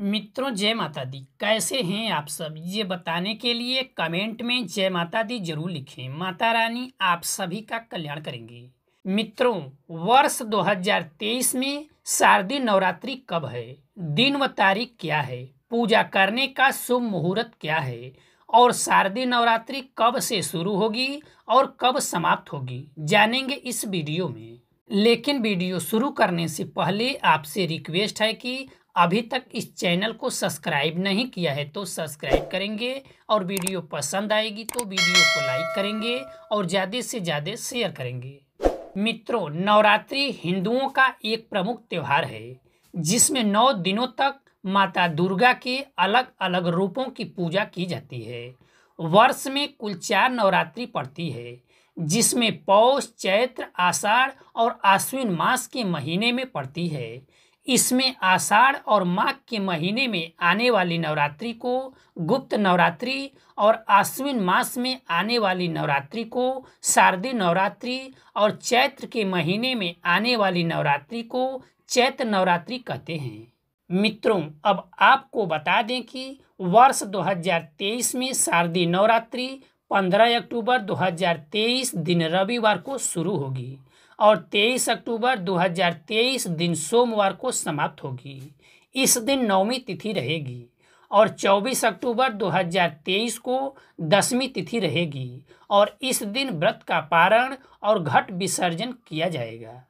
मित्रों जय माता दी कैसे हैं आप सब ये बताने के लिए कमेंट में जय माता दी जरूर लिखें माता रानी आप सभी का कल्याण करेंगे मित्रों वर्ष 2023 में शारदीय नवरात्रि कब है दिन व तारीख क्या है पूजा करने का शुभ मुहूर्त क्या है और शारदीय नवरात्रि कब से शुरू होगी और कब समाप्त होगी जानेंगे इस वीडियो में लेकिन वीडियो शुरू करने से पहले आपसे रिक्वेस्ट है कि अभी तक इस चैनल को सब्सक्राइब नहीं किया है तो सब्सक्राइब करेंगे और वीडियो पसंद आएगी तो वीडियो को लाइक करेंगे और ज़्यादा से ज़्यादा शेयर करेंगे मित्रों नवरात्रि हिंदुओं का एक प्रमुख त्यौहार है जिसमें नौ दिनों तक माता दुर्गा के अलग अलग रूपों की पूजा की जाती है वर्ष में कुल चार नवरात्रि पड़ती है जिसमें पौष चैत्र आषाढ़ और आश्विन मास के महीने में पड़ती है इसमें आषाढ़ और माघ के महीने में आने वाली नवरात्रि को गुप्त नवरात्रि और आश्विन मास में आने वाली नवरात्रि को शारदीय नवरात्रि और चैत्र के महीने में आने वाली नवरात्रि को चैत्र नवरात्रि कहते हैं मित्रों अब आपको बता दें कि वर्ष 2023 में शारदीय नवरात्रि पंद्रह अक्टूबर 2023 दिन रविवार को शुरू होगी और तेईस अक्टूबर 2023 दिन सोमवार को समाप्त होगी इस दिन नौवीं तिथि रहेगी और 24 अक्टूबर 2023 को दसवीं तिथि रहेगी और इस दिन व्रत का पारण और घट विसर्जन किया जाएगा